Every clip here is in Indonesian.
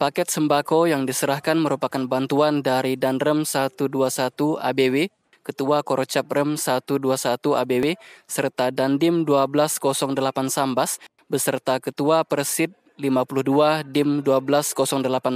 Paket sembako yang diserahkan merupakan bantuan dari Danrem 121 ABW, Ketua Korocap Rem 121 ABW, serta Dandim 1208 Sambas, beserta Ketua Persid 52 Dim 1208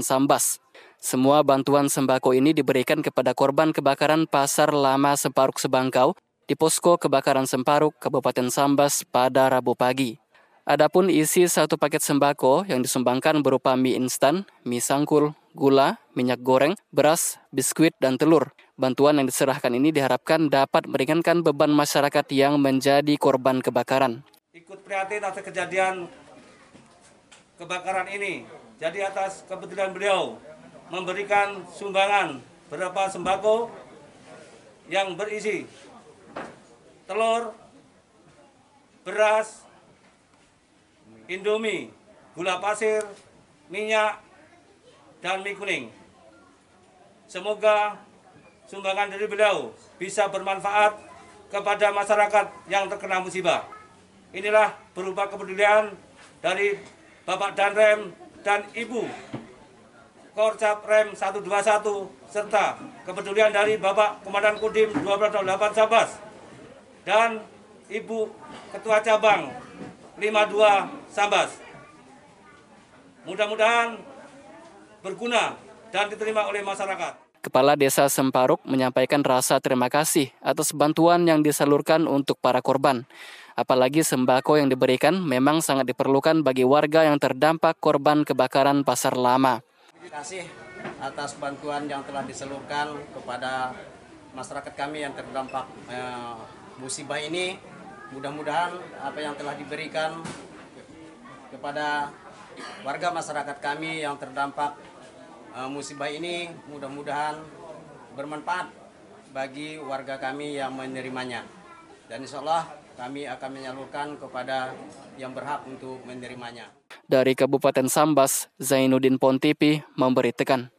Sambas. Semua bantuan sembako ini diberikan kepada korban kebakaran Pasar Lama Semparuk Sebangkau di posko kebakaran Semparuk, Kabupaten Sambas pada Rabu pagi. Adapun isi satu paket sembako yang disumbangkan berupa mie instan, mie sangkul, gula, minyak goreng, beras, biskuit, dan telur. Bantuan yang diserahkan ini diharapkan dapat meringankan beban masyarakat yang menjadi korban kebakaran. Ikut prihatin atas kejadian kebakaran ini. Jadi atas kebetulan beliau memberikan sumbangan berupa sembako yang berisi telur, beras, Indomie, gula pasir, minyak, dan mie kuning. Semoga sumbangan dari beliau bisa bermanfaat kepada masyarakat yang terkena musibah. Inilah berupa kepedulian dari Bapak Danrem dan Ibu Korcap Rem 121 serta kepedulian dari Bapak Komandan Kodim 1208 Sabas dan Ibu Ketua Cabang 52 Sambas. Mudah-mudahan berguna dan diterima oleh masyarakat. Kepala Desa Semparuk menyampaikan rasa terima kasih atas bantuan yang disalurkan untuk para korban. Apalagi sembako yang diberikan memang sangat diperlukan bagi warga yang terdampak korban kebakaran pasar lama. Terima kasih atas bantuan yang telah disalurkan kepada masyarakat kami yang terdampak eh, musibah ini mudah-mudahan apa yang telah diberikan kepada warga masyarakat kami yang terdampak eh, musibah ini mudah-mudahan bermanfaat bagi warga kami yang menerimanya. Dan insya Allah kami akan menyalurkan kepada yang berhak untuk menerimanya. Dari Kabupaten Sambas, Zainuddin Pontipi memberitakan.